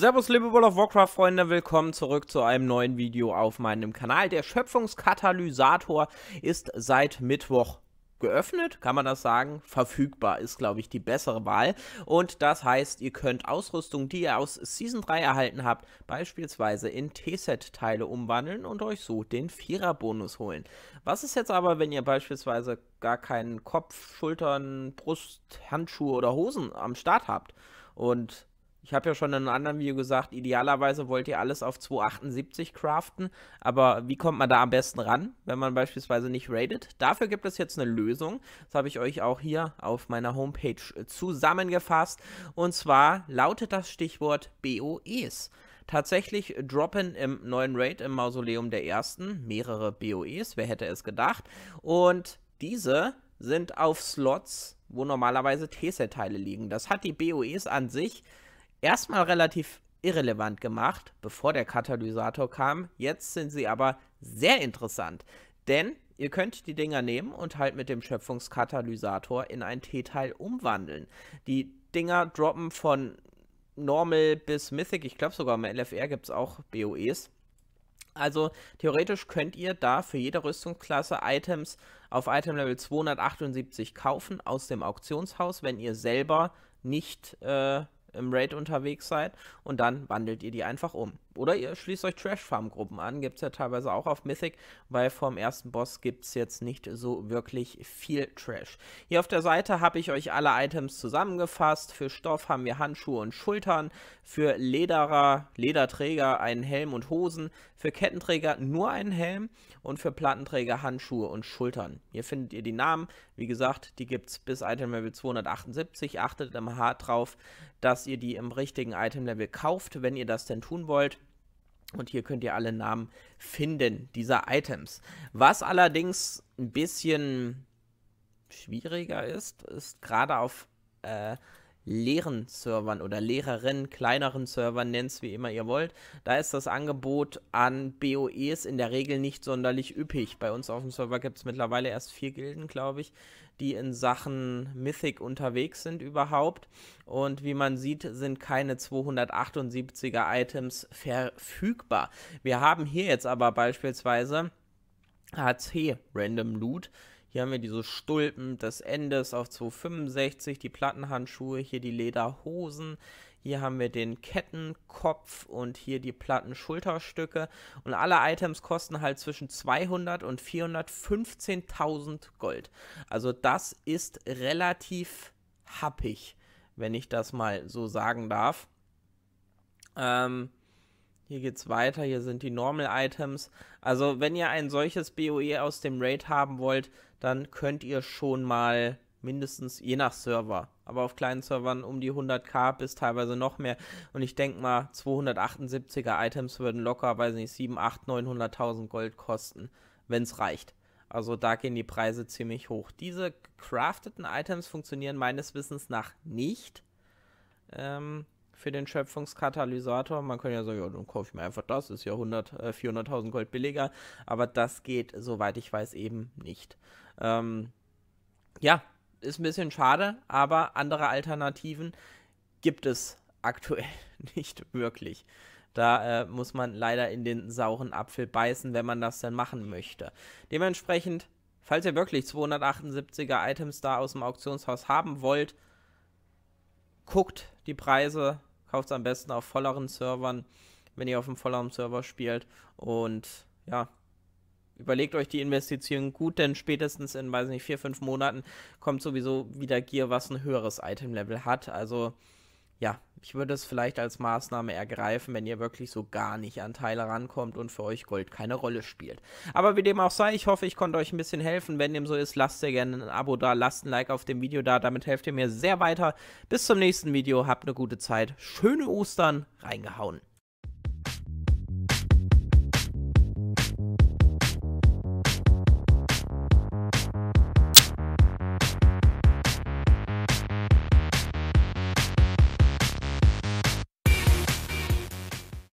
Servus liebe World of Warcraft Freunde, willkommen zurück zu einem neuen Video auf meinem Kanal. Der Schöpfungskatalysator ist seit Mittwoch geöffnet, kann man das sagen, verfügbar ist, glaube ich, die bessere Wahl. Und das heißt, ihr könnt Ausrüstung, die ihr aus Season 3 erhalten habt, beispielsweise in T-Set-Teile umwandeln und euch so den Vierer-Bonus holen. Was ist jetzt aber, wenn ihr beispielsweise gar keinen Kopf, Schultern, Brust, Handschuhe oder Hosen am Start habt? Und ich habe ja schon in einem anderen Video gesagt, idealerweise wollt ihr alles auf 278 craften, aber wie kommt man da am besten ran, wenn man beispielsweise nicht raidet? Dafür gibt es jetzt eine Lösung, das habe ich euch auch hier auf meiner Homepage äh, zusammengefasst und zwar lautet das Stichwort BOEs. Tatsächlich droppen im neuen Raid im Mausoleum der Ersten mehrere BOEs, wer hätte es gedacht, und diese sind auf Slots, wo normalerweise T-Set-Teile liegen. Das hat die BOEs an sich erstmal relativ irrelevant gemacht, bevor der Katalysator kam. Jetzt sind sie aber sehr interessant, denn ihr könnt die Dinger nehmen und halt mit dem Schöpfungskatalysator in ein T-Teil umwandeln. Die Dinger droppen von Normal bis Mythic, ich glaube sogar im LFR gibt es auch BOEs. Also theoretisch könnt ihr da für jede Rüstungsklasse Items auf Item Level 278 kaufen aus dem Auktionshaus, wenn ihr selber nicht äh, im Raid unterwegs seid und dann wandelt ihr die einfach um oder ihr schließt euch Trash-Farm-Gruppen an, gibt es ja teilweise auch auf Mythic, weil vom ersten Boss gibt es jetzt nicht so wirklich viel Trash. Hier auf der Seite habe ich euch alle Items zusammengefasst. Für Stoff haben wir Handschuhe und Schultern, für Lederer, Lederträger einen Helm und Hosen, für Kettenträger nur einen Helm und für Plattenträger Handschuhe und Schultern. Hier findet ihr die Namen, wie gesagt, die gibt es bis Item Level 278. Achtet immer hart drauf, dass ihr die im richtigen Item Level kauft, wenn ihr das denn tun wollt. Und hier könnt ihr alle Namen finden dieser Items. Was allerdings ein bisschen schwieriger ist, ist gerade auf äh, leeren Servern oder leereren, kleineren Servern, nennt es wie immer ihr wollt, da ist das Angebot an BOEs in der Regel nicht sonderlich üppig. Bei uns auf dem Server gibt es mittlerweile erst vier Gilden, glaube ich, die in Sachen Mythic unterwegs sind überhaupt. Und wie man sieht, sind keine 278er Items verfügbar. Wir haben hier jetzt aber beispielsweise HC Random Loot hier haben wir diese Stulpen des Endes auf 265, die Plattenhandschuhe, hier die Lederhosen. Hier haben wir den Kettenkopf und hier die platten Schulterstücke. Und alle Items kosten halt zwischen 200 und 415.000 Gold. Also das ist relativ happig, wenn ich das mal so sagen darf. Ähm, hier geht's weiter, hier sind die Normal Items. Also wenn ihr ein solches BOE aus dem Raid haben wollt, dann könnt ihr schon mal mindestens je nach Server, aber auf kleinen Servern um die 100k bis teilweise noch mehr. Und ich denke mal, 278er Items würden locker, weiß nicht, 7, 8, 900.000 Gold kosten, wenn es reicht. Also da gehen die Preise ziemlich hoch. Diese crafteten Items funktionieren meines Wissens nach nicht. Ähm, für den Schöpfungskatalysator. Man kann ja sagen, ja, dann kaufe ich mir einfach das, ist ja 100, äh, 400.000 Gold billiger, aber das geht, soweit ich weiß, eben nicht. Ähm, ja, ist ein bisschen schade, aber andere Alternativen gibt es aktuell nicht wirklich. Da äh, muss man leider in den sauren Apfel beißen, wenn man das denn machen möchte. Dementsprechend, falls ihr wirklich 278er Items da aus dem Auktionshaus haben wollt, guckt die Preise Kauft es am besten auf volleren Servern, wenn ihr auf einem volleren Server spielt. Und ja, überlegt euch die Investition gut, denn spätestens in, weiß nicht, vier, fünf Monaten kommt sowieso wieder Gear, was ein höheres Item-Level hat. Also ja, ich würde es vielleicht als Maßnahme ergreifen, wenn ihr wirklich so gar nicht an Teile rankommt und für euch Gold keine Rolle spielt. Aber wie dem auch sei, ich hoffe, ich konnte euch ein bisschen helfen. Wenn dem so ist, lasst ihr gerne ein Abo da, lasst ein Like auf dem Video da. Damit helft ihr mir sehr weiter. Bis zum nächsten Video, habt eine gute Zeit, schöne Ostern, reingehauen.